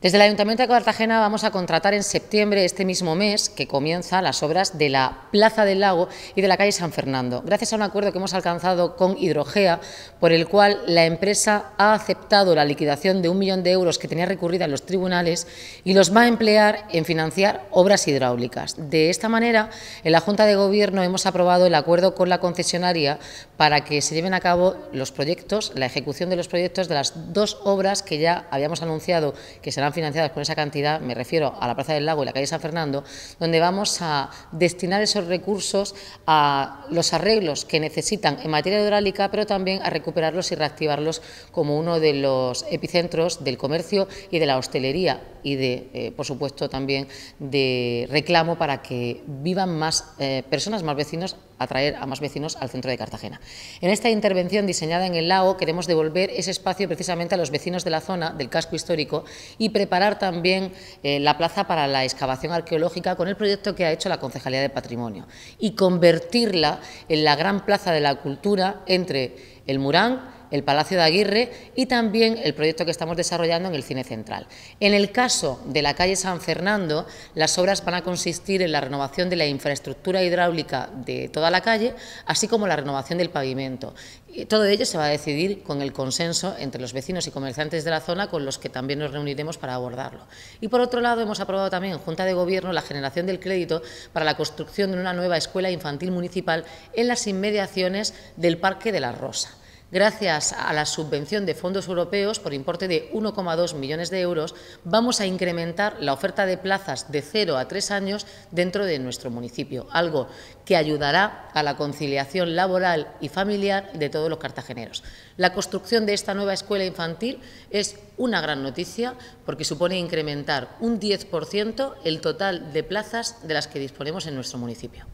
Desde el Ayuntamiento de Cartagena vamos a contratar en septiembre, este mismo mes, que comienza las obras de la Plaza del Lago y de la calle San Fernando, gracias a un acuerdo que hemos alcanzado con Hidrogea, por el cual la empresa ha aceptado la liquidación de un millón de euros que tenía recurrida en los tribunales y los va a emplear en financiar obras hidráulicas. De esta manera, en la Junta de Gobierno hemos aprobado el acuerdo con la concesionaria para que se lleven a cabo los proyectos, la ejecución de los proyectos de las dos obras que ya habíamos anunciado que serán financiadas con esa cantidad, me refiero a la Plaza del Lago y la calle San Fernando, donde vamos a destinar esos recursos a los arreglos que necesitan en materia hidráulica, pero también a recuperarlos y reactivarlos como uno de los epicentros del comercio y de la hostelería y de, eh, por supuesto, también de reclamo para que vivan más eh, personas, más vecinos, atraer a más vecinos al centro de Cartagena. En esta intervención diseñada en el lago queremos devolver ese espacio precisamente a los vecinos de la zona, del casco histórico, y preparar también eh, la plaza para la excavación arqueológica con el proyecto que ha hecho la Concejalía de Patrimonio y convertirla en la gran plaza de la cultura entre el Murán, el Palacio de Aguirre y también el proyecto que estamos desarrollando en el Cine Central. En el caso de la calle San Fernando, las obras van a consistir en la renovación de la infraestructura hidráulica de toda la calle, así como la renovación del pavimento. todo ello se va a decidir con el consenso entre los vecinos y comerciantes de la zona, con los que también nos reuniremos para abordarlo. Y por otro lado, hemos aprobado también en Junta de Gobierno la generación del crédito para la construcción de una nueva escuela infantil municipal en las inmediaciones del Parque de la Rosa. Gracias a la subvención de fondos europeos por importe de 1,2 millones de euros, vamos a incrementar la oferta de plazas de 0 a tres años dentro de nuestro municipio, algo que ayudará a la conciliación laboral y familiar de todos los cartageneros. La construcción de esta nueva escuela infantil es una gran noticia porque supone incrementar un 10% el total de plazas de las que disponemos en nuestro municipio.